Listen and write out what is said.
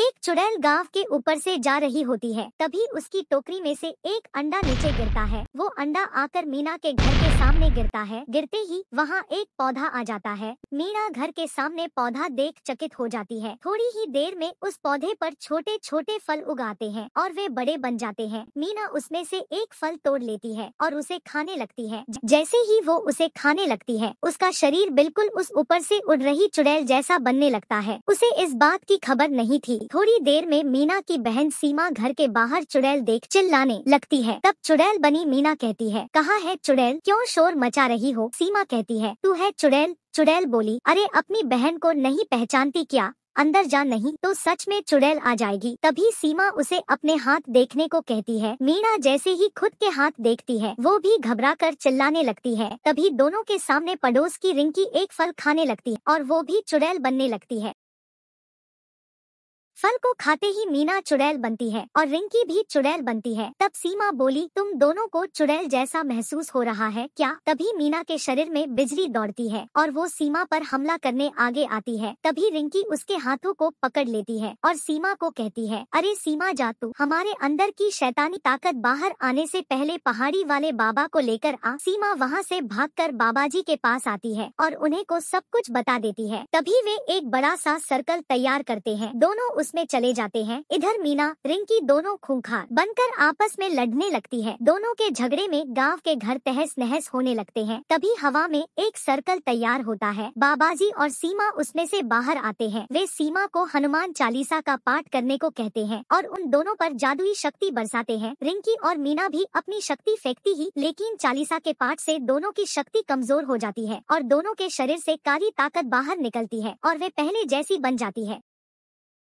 एक चुड़ैल गांव के ऊपर से जा रही होती है तभी उसकी टोकरी में से एक अंडा नीचे गिरता है वो अंडा आकर मीना के घर के सामने गिरता है गिरते ही वहाँ एक पौधा आ जाता है मीना घर के सामने पौधा देख चकित हो जाती है थोड़ी ही देर में उस पौधे पर छोटे छोटे फल उगाते हैं और वे बड़े बन जाते हैं मीना उसमें से एक फल तोड़ लेती है और उसे खाने लगती है जैसे ही वो उसे खाने लगती है उसका शरीर बिल्कुल उस ऊपर से उड़ रही चुड़ैल जैसा बनने लगता है उसे इस बात की खबर नहीं थी थोड़ी देर में मीना की बहन सीमा घर के बाहर चुड़ैल देख चिल्लाने लगती है तब चुड़ैल बनी मीना कहती है कहाँ है चुड़ैल क्यों शोर मचा रही हो सीमा कहती है तू है चुड़ैल चुड़ैल बोली अरे अपनी बहन को नहीं पहचानती क्या अंदर जा नहीं तो सच में चुड़ैल आ जाएगी तभी सीमा उसे अपने हाथ देखने को कहती है मीना जैसे ही खुद के हाथ देखती है वो भी घबरा कर चिल्लाने लगती है तभी दोनों के सामने पड़ोस की रिंकी एक फल खाने लगती है और वो भी चुड़ैल बनने लगती है फल को खाते ही मीना चुड़ैल बनती है और रिंकी भी चुड़ैल बनती है तब सीमा बोली तुम दोनों को चुड़ैल जैसा महसूस हो रहा है क्या तभी मीना के शरीर में बिजली दौड़ती है और वो सीमा पर हमला करने आगे आती है तभी रिंकी उसके हाथों को पकड़ लेती है और सीमा को कहती है अरे सीमा जा तू हमारे अंदर की शैतानी ताकत बाहर आने से पहले पहाड़ी वाले बाबा को लेकर आ सीमा वहाँ से बाबा जी के पास आती है और उन्हें को सब कुछ बता देती है तभी वे एक बड़ा सा सर्कल तैयार करते हैं दोनों उस आपस में चले जाते हैं इधर मीना रिंकी दोनों खूंखार बनकर आपस में लड़ने लगती है दोनों के झगड़े में गांव के घर तहस नहस होने लगते हैं तभी हवा में एक सर्कल तैयार होता है बाबाजी और सीमा उसमें से बाहर आते हैं वे सीमा को हनुमान चालीसा का पाठ करने को कहते हैं और उन दोनों पर जादुई शक्ति बरसाते हैं रिंकी और मीना भी अपनी शक्ति फेंकती ही लेकिन चालीसा के पाठ से दोनों की शक्ति कमजोर हो जाती है और दोनों के शरीर से काली ताकत बाहर निकलती है और वे पहले जैसी बन जाती है